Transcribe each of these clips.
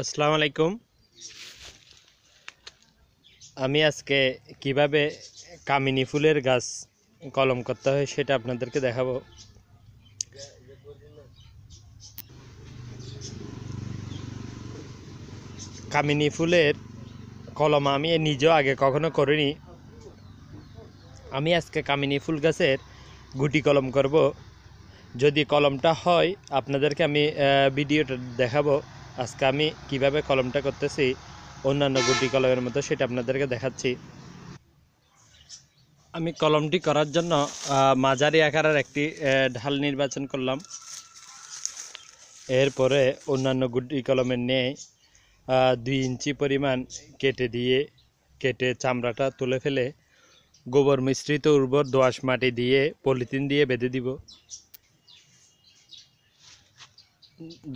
আসসালামু আলাইকুম আমি আজকে কিভাবে কামিনী ফুলের গাছ কলম করতে হয় সেটা আপনাদেরকে দেখাবো কামিনী ফুলের কলম আমি নিজেও আগে কখনো করিনি আমি আজকে কামিনী ফুল গাছের গুটি কলম করব যদি কলমটা হয় আপনাদেরকে আমি ভিডিওটা দেখাবো আজকে আমি কিভাবে কলমটা করতেছি অন্যান্য গুটি কলমের মতো সেটা আপনাদেরকে দেখাচ্ছি আমি কলমটি করার জন্য মাঝারি আকারের একটি ঢাল নির্বাচন করলাম এরপরে অন্যান্য গুটি কলমের নিয়ে দুই ইঞ্চি পরিমাণ কেটে দিয়ে কেটে চামড়াটা তুলে ফেলে গোবর মিশ্রিত উর্বর দোয়াশ মাটি দিয়ে পলিথিন দিয়ে বেঁধে দিব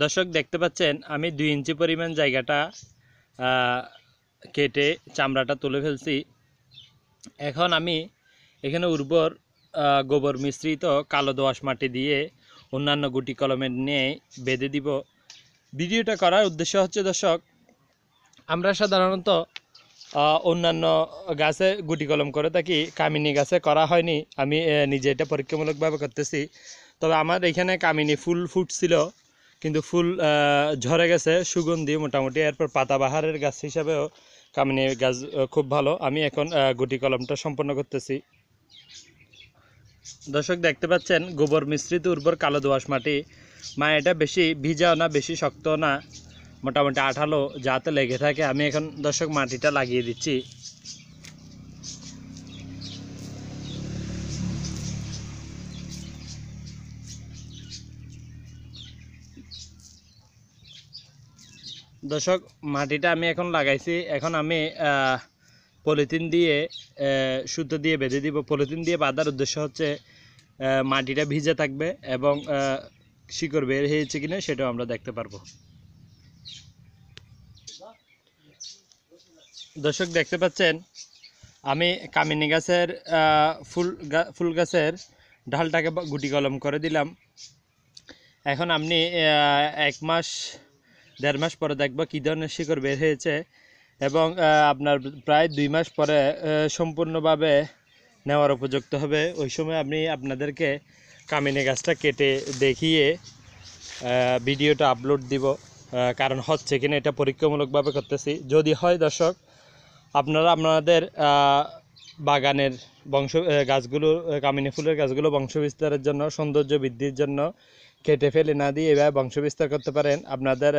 দর্শক দেখতে পাচ্ছেন আমি দুই ইঞ্চি পরিমাণ জায়গাটা কেটে চামড়াটা তুলে ফেলছি এখন আমি এখানে উর্বর গোবর মিশ্রিত কালো দোয়াশ মাটি দিয়ে অন্যান্য গুটি কলমের নিয়ে বেঁধে দিব ভিডিওটা করার উদ্দেশ্য হচ্ছে দর্শক আমরা সাধারণত অন্যান্য গাছে গুটি কলম করে থাকি কামিনী গাছে করা হয়নি আমি নিজে এটা পরীক্ষামূলকভাবে করতেছি তবে আমার এখানে কামিনী ফুল ফুটছিল কিন্তু ফুল ঝরে গেছে সুগন্ধি মোটামুটি এরপর পাতাবাহারের গাছ হিসাবেও কামিনী গাছ খুব ভালো আমি এখন গুটি কলমটা সম্পন্ন করতেছি দর্শক দেখতে পাচ্ছেন গোবর মিশ্রিত উর্বর কালো দোয়াশ মাটি মা এটা বেশি ভিজাও না বেশি শক্ত না মোটামুটি আঠালো যাতে লেগে থাকে আমি এখন দর্শক মাটিটা লাগিয়ে দিচ্ছি দর্শক মাটিটা আমি এখন লাগাইছি এখন আমি পলিথিন দিয়ে সুতো দিয়ে বেঁধে দিব পলিথিন দিয়ে বাঁধার উদ্দেশ্য হচ্ছে মাটিটা ভিজে থাকবে এবং শিকড় বের হয়েছে কিনা সেটাও আমরা দেখতে পারবো দর্শক দেখতে পাচ্ছেন আমি কামিনি গাছের ফুল ফুল গাছের ঢালটাকে গুটি কলম করে দিলাম এখন আপনি এক মাস দেড় মাস পরে দেখব কী ধরনের শিকড় বের হয়েছে এবং আপনার প্রায় দুই মাস পরে সম্পূর্ণভাবে নেওয়ার উপযুক্ত হবে ওই সময় আমি আপনাদেরকে কামিনী গাছটা কেটে দেখিয়ে ভিডিওটা আপলোড দিব কারণ হচ্ছে কিনা এটা পরীক্ষামূলকভাবে করতেছি যদি হয় দর্শক আপনারা আপনাদের বাগানের বংশ গাছগুলো কামিনী ফুলের গাছগুলো বংশ বিস্তারের জন্য সৌন্দর্য বৃদ্ধির জন্য কেটে ফেলে না দিয়ে এভাবে বংশবিস্তার করতে পারেন আপনাদের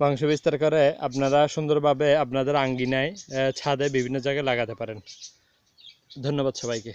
বংশবিস্তার করে আপনারা সুন্দরভাবে আপনাদের আঙ্গিনায় ছাদে বিভিন্ন জায়গায় লাগাতে পারেন ধন্যবাদ সবাইকে